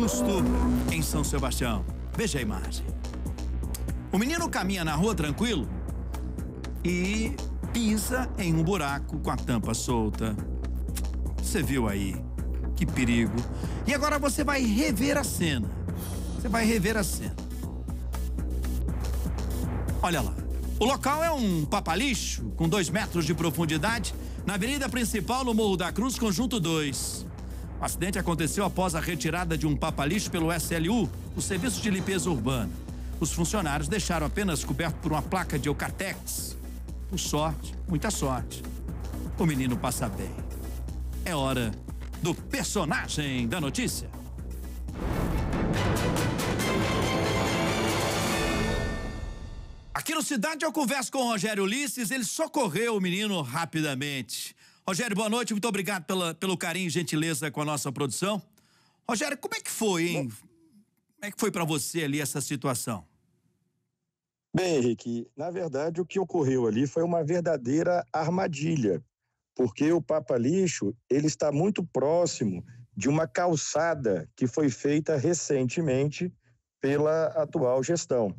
Justo, em São Sebastião. Veja a imagem. O menino caminha na rua tranquilo e pisa em um buraco com a tampa solta. Você viu aí? Que perigo. E agora você vai rever a cena. Você vai rever a cena. Olha lá. O local é um papalixo com dois metros de profundidade na avenida principal no Morro da Cruz, conjunto 2. O acidente aconteceu após a retirada de um papalixo pelo SLU, o Serviço de Limpeza Urbana. Os funcionários deixaram apenas coberto por uma placa de Eucartex. Por sorte, muita sorte. O menino passa bem. É hora do personagem da notícia. Aqui no Cidade eu converso com o Rogério Ulisses, ele socorreu o menino rapidamente. Rogério, boa noite, muito obrigado pela, pelo carinho e gentileza com a nossa produção. Rogério, como é que foi, hein? Bom, como é que foi para você ali essa situação? Bem, Henrique, na verdade o que ocorreu ali foi uma verdadeira armadilha, porque o Papa Lixo ele está muito próximo de uma calçada que foi feita recentemente pela atual gestão.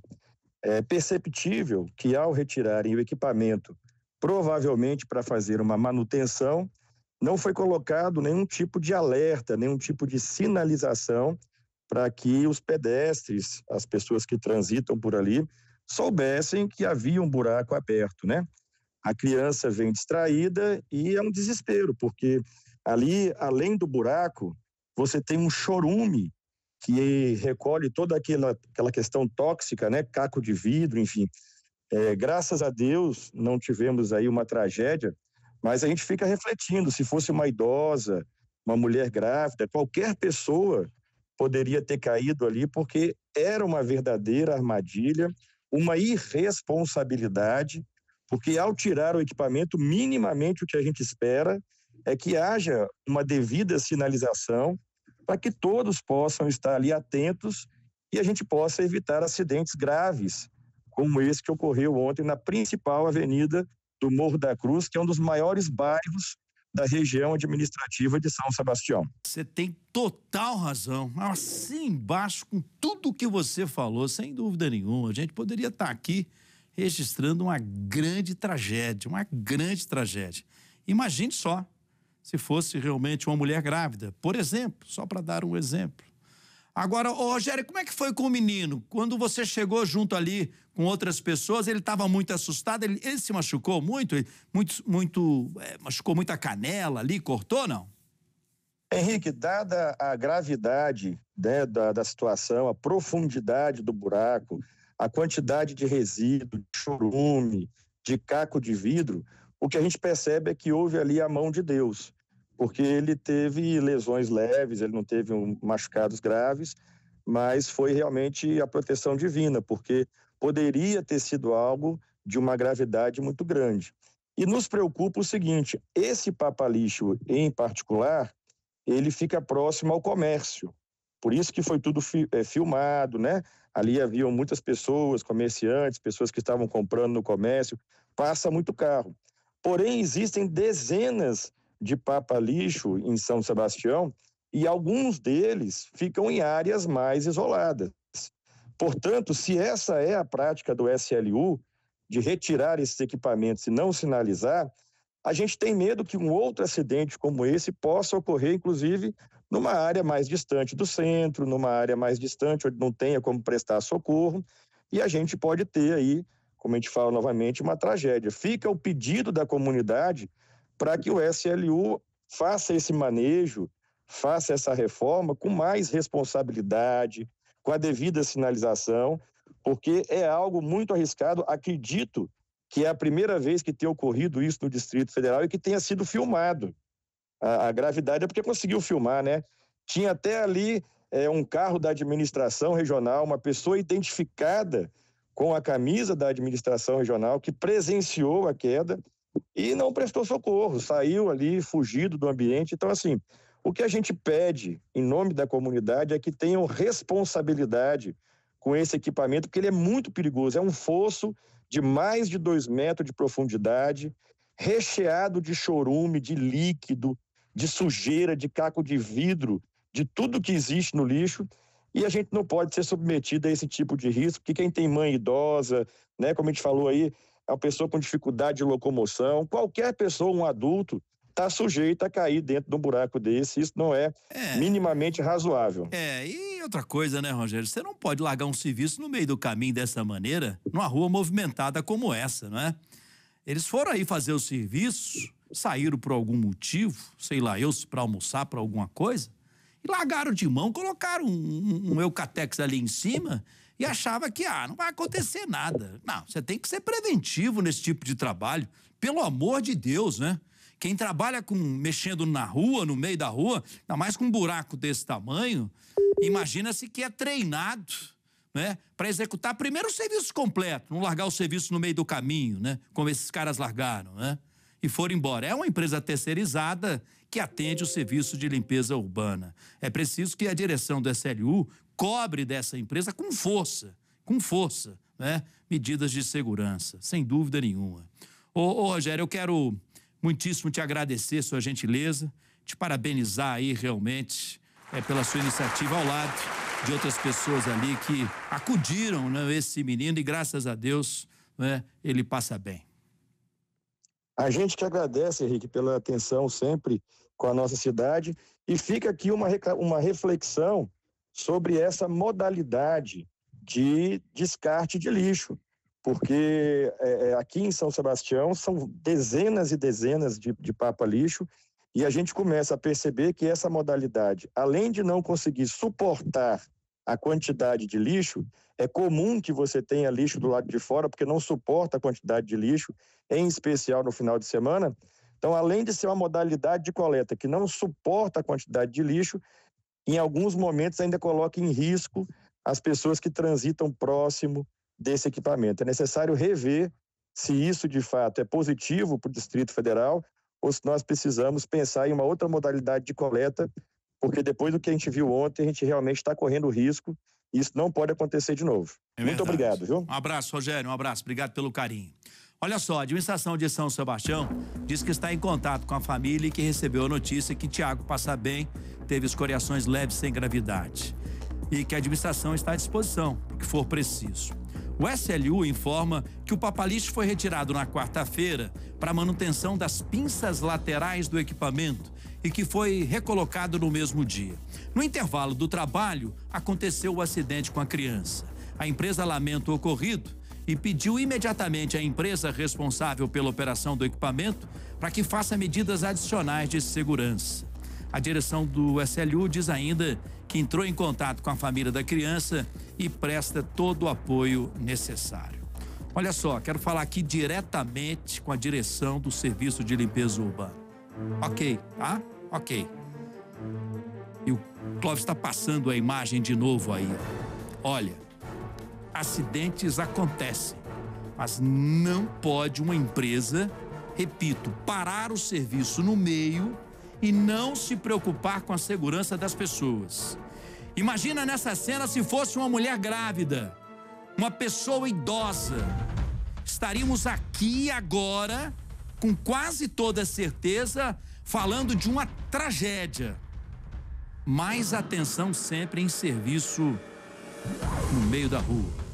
É perceptível que ao retirarem o equipamento provavelmente para fazer uma manutenção, não foi colocado nenhum tipo de alerta, nenhum tipo de sinalização para que os pedestres, as pessoas que transitam por ali, soubessem que havia um buraco aberto, né? A criança vem distraída e é um desespero, porque ali, além do buraco, você tem um chorume que recolhe toda aquela, aquela questão tóxica, né? Caco de vidro, enfim. É, graças a Deus não tivemos aí uma tragédia, mas a gente fica refletindo, se fosse uma idosa, uma mulher grávida, qualquer pessoa poderia ter caído ali, porque era uma verdadeira armadilha, uma irresponsabilidade, porque ao tirar o equipamento, minimamente o que a gente espera é que haja uma devida sinalização para que todos possam estar ali atentos e a gente possa evitar acidentes graves como esse que ocorreu ontem na principal avenida do Morro da Cruz, que é um dos maiores bairros da região administrativa de São Sebastião. Você tem total razão. Assim embaixo, com tudo o que você falou, sem dúvida nenhuma, a gente poderia estar tá aqui registrando uma grande tragédia, uma grande tragédia. Imagine só se fosse realmente uma mulher grávida, por exemplo, só para dar um exemplo. Agora, ô Rogério, como é que foi com o menino? Quando você chegou junto ali com outras pessoas, ele estava muito assustado, ele, ele, se machucou muito, muito, muito é, machucou muita canela ali, cortou não? Henrique, dada a gravidade né, da, da situação, a profundidade do buraco, a quantidade de resíduo, de churume, de caco de vidro, o que a gente percebe é que houve ali a mão de Deus porque ele teve lesões leves, ele não teve um, machucados graves, mas foi realmente a proteção divina, porque poderia ter sido algo de uma gravidade muito grande. E nos preocupa o seguinte: esse lixo em particular, ele fica próximo ao comércio. Por isso que foi tudo fi, é, filmado, né? Ali haviam muitas pessoas, comerciantes, pessoas que estavam comprando no comércio, passa muito carro. Porém, existem dezenas de papa lixo em São Sebastião e alguns deles ficam em áreas mais isoladas. Portanto, se essa é a prática do SLU, de retirar esses equipamentos e não sinalizar, a gente tem medo que um outro acidente como esse possa ocorrer, inclusive, numa área mais distante do centro, numa área mais distante onde não tenha como prestar socorro, e a gente pode ter aí, como a gente fala novamente, uma tragédia. Fica o pedido da comunidade para que o SLU faça esse manejo, faça essa reforma com mais responsabilidade, com a devida sinalização, porque é algo muito arriscado. Acredito que é a primeira vez que tem ocorrido isso no Distrito Federal e que tenha sido filmado. A, a gravidade é porque conseguiu filmar, né? Tinha até ali é, um carro da administração regional, uma pessoa identificada com a camisa da administração regional que presenciou a queda e não prestou socorro, saiu ali fugido do ambiente. Então, assim, o que a gente pede em nome da comunidade é que tenham responsabilidade com esse equipamento, porque ele é muito perigoso. É um fosso de mais de dois metros de profundidade, recheado de chorume, de líquido, de sujeira, de caco de vidro, de tudo que existe no lixo. E a gente não pode ser submetido a esse tipo de risco, porque quem tem mãe idosa, né, como a gente falou aí, a pessoa com dificuldade de locomoção, qualquer pessoa, um adulto, está sujeito a cair dentro de um buraco desse. Isso não é, é, minimamente razoável. É, e outra coisa, né, Rogério? Você não pode largar um serviço no meio do caminho dessa maneira, numa rua movimentada como essa, não é? Eles foram aí fazer o serviço, saíram por algum motivo, sei lá, eu, para almoçar, para alguma coisa, e largaram de mão, colocaram um, um, um Eucatex ali em cima e achava que, ah, não vai acontecer nada. Não, você tem que ser preventivo nesse tipo de trabalho. Pelo amor de Deus, né? Quem trabalha com mexendo na rua, no meio da rua, ainda mais com um buraco desse tamanho, imagina-se que é treinado, né, para executar primeiro o serviço completo, não largar o serviço no meio do caminho, né, como esses caras largaram, né? E foram embora. É uma empresa terceirizada que atende o serviço de limpeza urbana. É preciso que a direção do SLU cobre dessa empresa com força, com força, né? medidas de segurança, sem dúvida nenhuma. Ô, ô Rogério, eu quero muitíssimo te agradecer sua gentileza, te parabenizar aí realmente é, pela sua iniciativa ao lado de outras pessoas ali que acudiram né, esse menino e graças a Deus né, ele passa bem. A gente que agradece, Henrique, pela atenção sempre com a nossa cidade e fica aqui uma, uma reflexão sobre essa modalidade de descarte de lixo, porque é, é, aqui em São Sebastião são dezenas e dezenas de, de papa-lixo e a gente começa a perceber que essa modalidade, além de não conseguir suportar a quantidade de lixo, é comum que você tenha lixo do lado de fora, porque não suporta a quantidade de lixo, em especial no final de semana. Então, além de ser uma modalidade de coleta que não suporta a quantidade de lixo, em alguns momentos ainda coloca em risco as pessoas que transitam próximo desse equipamento. É necessário rever se isso de fato é positivo para o Distrito Federal ou se nós precisamos pensar em uma outra modalidade de coleta, porque depois do que a gente viu ontem, a gente realmente está correndo risco e isso não pode acontecer de novo. É Muito obrigado, viu? Um abraço, Rogério, um abraço, obrigado pelo carinho. Olha só, a administração de São Sebastião diz que está em contato com a família e que recebeu a notícia que Tiago passa bem, teve escoriações leves sem gravidade e que a administração está à disposição, o que for preciso. O SLU informa que o papalixo foi retirado na quarta-feira para manutenção das pinças laterais do equipamento e que foi recolocado no mesmo dia. No intervalo do trabalho, aconteceu o acidente com a criança. A empresa lamenta o ocorrido e pediu imediatamente à empresa responsável pela operação do equipamento para que faça medidas adicionais de segurança. A direção do SLU diz ainda que entrou em contato com a família da criança e presta todo o apoio necessário. Olha só, quero falar aqui diretamente com a direção do Serviço de Limpeza Urbana. Ok, tá? Ok. E o Clóvis está passando a imagem de novo aí. Olha acidentes acontecem, mas não pode uma empresa, repito, parar o serviço no meio e não se preocupar com a segurança das pessoas. Imagina nessa cena se fosse uma mulher grávida, uma pessoa idosa. Estaríamos aqui agora, com quase toda certeza, falando de uma tragédia. Mais atenção sempre em serviço no meio da rua,